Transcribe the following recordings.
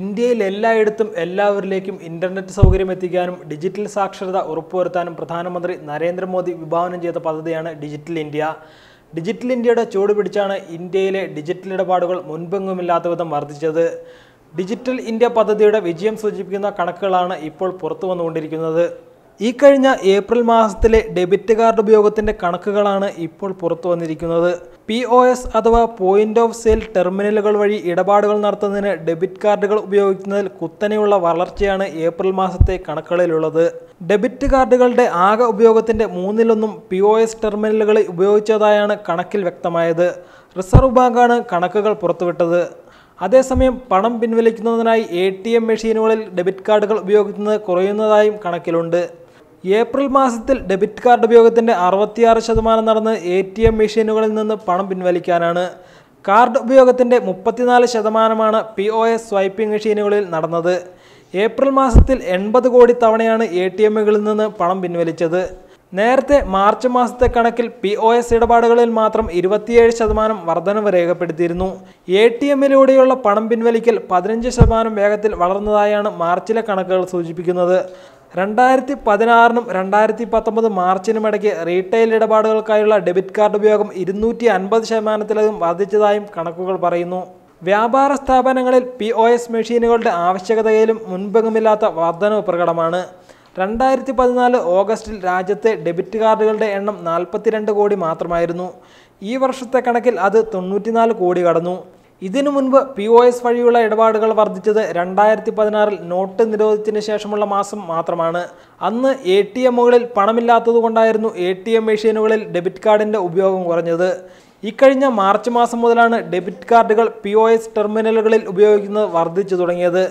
ഇന്ത്യയിൽ എല്ലായിടത്തും എല്ലാവരിലേക്കും ഇന്റർനെറ്റ് സൗകര്യം എത്തിക്കാനും ഡിജിറ്റൽ സാക്ഷരത ഉറപ്പുവരുത്താനും പ്രധാനമന്ത്രി നരേന്ദ്രമോദി വിഭാവനം ചെയ്ത പദ്ധതിയാണ് ഡിജിറ്റൽ ഇന്ത്യ ഡിജിറ്റൽ ഇന്ത്യയുടെ ചുവട് പിടിച്ചാണ് ഇന്ത്യയിലെ ഡിജിറ്റൽ ഇടപാടുകൾ മുൻപെങ്ങുമില്ലാത്ത വിധം വർദ്ധിച്ചത് ഡിജിറ്റൽ ഇന്ത്യ പദ്ധതിയുടെ വിജയം സൂചിപ്പിക്കുന്ന കണക്കുകളാണ് ഇപ്പോൾ പുറത്തു വന്നുകൊണ്ടിരിക്കുന്നത് ഈ കഴിഞ്ഞ ഏപ്രിൽ മാസത്തിലെ ഡെബിറ്റ് കാർഡ് ഉപയോഗത്തിന്റെ കണക്കുകളാണ് ഇപ്പോൾ പുറത്തു വന്നിരിക്കുന്നത് പി ഒ എസ് അഥവാ പോയിന്റ് ഓഫ് സെയിൽ ടെർമിനലുകൾ വഴി ഇടപാടുകൾ നടത്തുന്നതിന് ഡെബിറ്റ് കാർഡുകൾ ഉപയോഗിക്കുന്നതിൽ കുത്തനെയുള്ള വളർച്ചയാണ് ഏപ്രിൽ മാസത്തെ കണക്കുകളിലുള്ളത് ഡെബിറ്റ് കാർഡുകളുടെ ആകെ ഉപയോഗത്തിന്റെ മൂന്നിലൊന്നും പി ഒ എസ് ടെർമിനലുകളിൽ ഉപയോഗിച്ചതായാണ് കണക്കിൽ വ്യക്തമായത് റിസർവ് ബാങ്കാണ് കണക്കുകൾ പുറത്തുവിട്ടത് അതേസമയം പണം പിൻവലിക്കുന്നതിനായി എ ടി എം മെഷീനുകളിൽ ഡെബിറ്റ് കാർഡുകൾ ഉപയോഗിക്കുന്നത് കുറയുന്നതായും കണക്കിലുണ്ട് ഏപ്രിൽ മാസത്തിൽ ഡെബിറ്റ് കാർഡ് ഉപയോഗത്തിൻ്റെ അറുപത്തിയാറ് ശതമാനം നടന്ന് എ ടി എം മെഷീനുകളിൽ നിന്ന് പണം പിൻവലിക്കാനാണ് കാർഡ് ഉപയോഗത്തിൻ്റെ മുപ്പത്തിനാല് ശതമാനമാണ് പി ഒ എസ് സ്വൈപ്പിംഗ് മെഷീനുകളിൽ നടന്നത് ഏപ്രിൽ മാസത്തിൽ എൺപത് കോടി തവണയാണ് എ ടി എമ്മുകളിൽ നിന്ന് പണം പിൻവലിച്ചത് നേരത്തെ മാർച്ച് മാസത്തെ കണക്കിൽ പി ഒ എസ് ഇടപാടുകളിൽ മാത്രം ഇരുപത്തിയേഴ് ശതമാനം വർധനവ് രേഖപ്പെടുത്തിയിരുന്നു എ ടി എമ്മിലൂടെയുള്ള പണം പിൻവലിക്കൽ പതിനഞ്ച് ശതമാനം വേഗത്തിൽ വളർന്നതായാണ് മാർച്ചിലെ കണക്കുകൾ സൂചിപ്പിക്കുന്നത് രണ്ടായിരത്തി പതിനാറിനും രണ്ടായിരത്തി പത്തൊമ്പത് മാർച്ചിനും ഇടയ്ക്ക് റീറ്റെയിൽ ഇടപാടുകൾക്കായുള്ള ഡെബിറ്റ് കാർഡ് ഉപയോഗം ഇരുന്നൂറ്റി അൻപത് ശതമാനത്തിലധികം വർദ്ധിച്ചതായും കണക്കുകൾ പറയുന്നു വ്യാപാര സ്ഥാപനങ്ങളിൽ പി ഒ എസ് മെഷീനുകളുടെ ആവശ്യകതയിലും മുൻപെങ്ങുമില്ലാത്ത വർധനവ് പ്രകടമാണ് രണ്ടായിരത്തി പതിനാല് ഓഗസ്റ്റിൽ രാജ്യത്തെ ഡെബിറ്റ് കാർഡുകളുടെ എണ്ണം നാൽപ്പത്തിരണ്ട് കോടി മാത്രമായിരുന്നു ഈ വർഷത്തെ കണക്കിൽ അത് തൊണ്ണൂറ്റിനാല് കോടി കടന്നു ഇതിനു മുൻപ് പി ഒ എസ് വഴിയുള്ള ഇടപാടുകൾ വർദ്ധിച്ചത് രണ്ടായിരത്തി പതിനാറിൽ നോട്ട് നിരോധിച്ചതിന് ശേഷമുള്ള മാസം മാത്രമാണ് അന്ന് എ ടി എമ്മുകളിൽ പണമില്ലാത്തതുകൊണ്ടായിരുന്നു എ ടി എം മെഷീനുകളിൽ ഡെബിറ്റ് കാർഡിൻ്റെ ഉപയോഗം കുറഞ്ഞത് ഇക്കഴിഞ്ഞ മാർച്ച് മാസം മുതലാണ് ഡെബിറ്റ് കാർഡുകൾ പി ഒ എസ് ടെർമിനലുകളിൽ ഉപയോഗിക്കുന്നത് വർദ്ധിച്ചു തുടങ്ങിയത്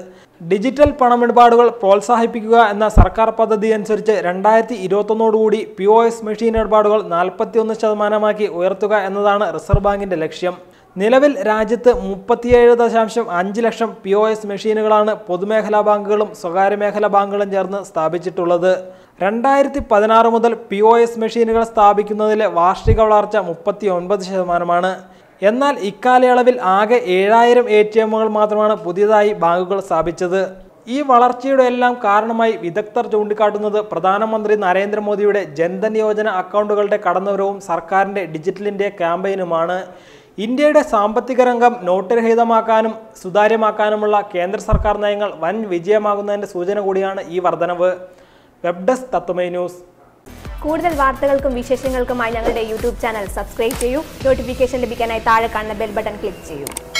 ഡിജിറ്റൽ പണമിടപാടുകൾ പ്രോത്സാഹിപ്പിക്കുക എന്ന സർക്കാർ പദ്ധതി അനുസരിച്ച് രണ്ടായിരത്തി ഇരുപത്തൊന്നോടുകൂടി പി ഒ എസ് മെഷീൻ ഇടപാടുകൾ നാൽപ്പത്തിയൊന്ന് ശതമാനമാക്കി ഉയർത്തുക എന്നതാണ് റിസർവ് ബാങ്കിൻ്റെ ലക്ഷ്യം നിലവിൽ രാജ്യത്ത് മുപ്പത്തിയേഴ് ദശാംശം അഞ്ച് ലക്ഷം പി ഒ എസ് മെഷീനുകളാണ് പൊതുമേഖലാ ബാങ്കുകളും സ്വകാര്യ മേഖലാ ബാങ്കുകളും ചേർന്ന് സ്ഥാപിച്ചിട്ടുള്ളത് രണ്ടായിരത്തി പതിനാറ് മുതൽ പി ഒ എസ് മെഷീനുകൾ സ്ഥാപിക്കുന്നതിലെ വാർഷിക വളർച്ച മുപ്പത്തി ഒൻപത് ശതമാനമാണ് എന്നാൽ ഇക്കാലയളവിൽ ആകെ ഏഴായിരം എ ടി എമ്മുകൾ മാത്രമാണ് പുതിയതായി ബാങ്കുകൾ സ്ഥാപിച്ചത് ഈ വളർച്ചയുടെ എല്ലാം കാരണമായി വിദഗ്ധർ ചൂണ്ടിക്കാട്ടുന്നത് പ്രധാനമന്ത്രി നരേന്ദ്രമോദിയുടെ ജൻധൻ യോജന അക്കൗണ്ടുകളുടെ കടന്നുവരവും സർക്കാരിൻ്റെ ഡിജിറ്റൽ ഇന്ത്യ ക്യാമ്പയിനുമാണ് ഇന്ത്യയുടെ സാമ്പത്തിക രംഗം നോട്ടുരഹിതമാക്കാനും സുതാര്യമാക്കാനുമുള്ള കേന്ദ്ര സർക്കാർ നയങ്ങൾ വൻ വിജയമാകുന്നതിന്റെ സൂചന കൂടിയാണ് ഈ വർധനവ് വെബ് ഡെസ്ക് തത്വമേ ന്യൂസ് കൂടുതൽ വാർത്തകൾക്കും വിശേഷങ്ങൾക്കുമായി ഞങ്ങളുടെ യൂട്യൂബ് ചാനൽ സബ്സ്ക്രൈബ് ചെയ്യൂ നോട്ടിഫിക്കേഷൻ ലഭിക്കാനായി താഴെ കാണുന്ന ബെൽ ബട്ടൺ ക്ലിക്ക് ചെയ്യൂ